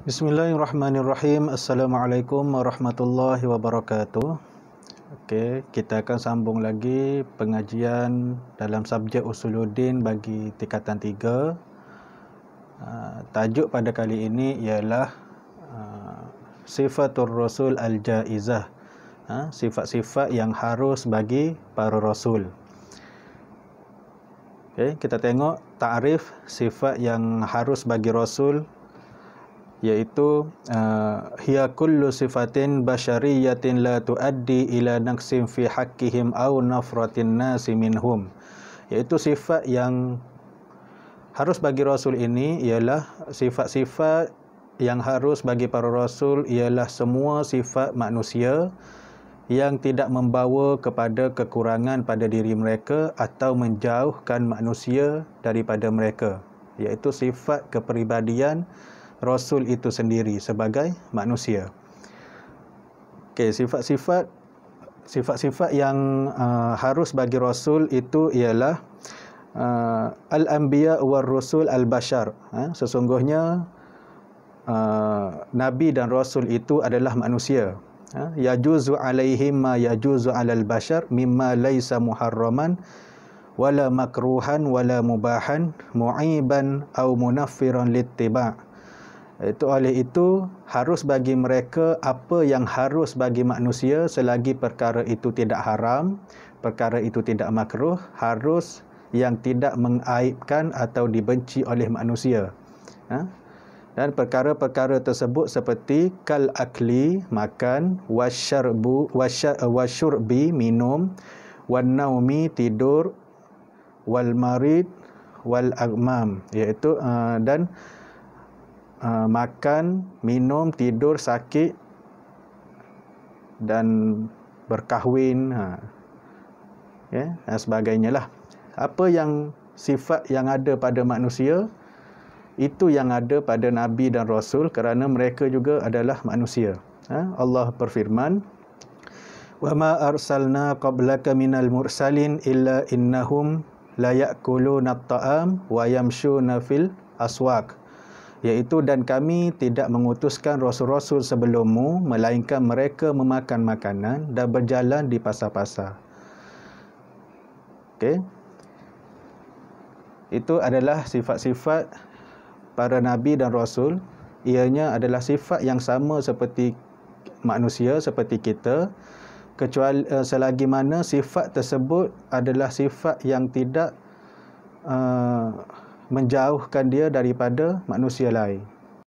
Bismillahirrahmanirrahim. Assalamualaikum warahmatullahi wabarakatuh. Okey, kita akan sambung lagi pengajian dalam subjek Usuluddin bagi tingkatan 3. Ah, tajuk pada kali ini ialah ah, Sifatul Rasul Al-Jaizah. Ah, sifat-sifat yang harus bagi para rasul. Okey, kita tengok takrif sifat yang harus bagi rasul yaitu uh, hiya kullu sifatin bashariyatin la tuaddi ila naqsin fi haqqihim aw nafratin nasi minhum yaitu sifat yang harus bagi rasul ini ialah sifat-sifat yang harus bagi para rasul ialah semua sifat manusia yang tidak membawa kepada kekurangan pada diri mereka atau menjauhkan manusia daripada mereka Yaitu sifat kepribadian Rasul itu sendiri sebagai manusia. Okay, sifat-sifat sifat-sifat yang uh, harus bagi Rasul itu ialah uh, al-anbiya war rasul al-bashar. Eh, sesungguhnya uh, Nabi dan Rasul itu adalah manusia. Eh, ha? juzu alaihi ma ya juzu alal bashar mimma laisa muharraman wala makruhan wala mubahan mu'iban au munaffiran littiba'. Itu oleh itu harus bagi mereka apa yang harus bagi manusia selagi perkara itu tidak haram, perkara itu tidak makruh, harus yang tidak mengaibkan atau dibenci oleh manusia. Ha? Dan perkara-perkara tersebut seperti kal akli makan, washarbu washurbi minum, wanaumi tidur, wal walagmam, wal iaitu uh, dan uh, makan, minum, tidur, sakit dan berkahwin ha. ya, dan sebagainya lah. Apa yang sifat yang ada pada manusia, itu yang ada pada Nabi dan Rasul kerana mereka juga adalah manusia. Ha. Allah berfirman, وَمَا أَرْسَلْنَا قَبْلَكَ مِنَ الْمُرْسَلِينَ إِلَّا إِنَّهُمْ لَيَأْكُلُونَ الطَّعَامُ وَيَمْشُونَ فِي الْأَسْوَاكِ iaitu dan kami tidak mengutuskan rasul-rasul sebelummu melainkan mereka memakan makanan dan berjalan di pasar-pasar. Okay? Itu adalah sifat-sifat para nabi dan rasul. Ianya adalah sifat yang sama seperti manusia seperti kita kecuali eh, selagi mana sifat tersebut adalah sifat yang tidak uh, menjauhkan dia daripada manusia lain.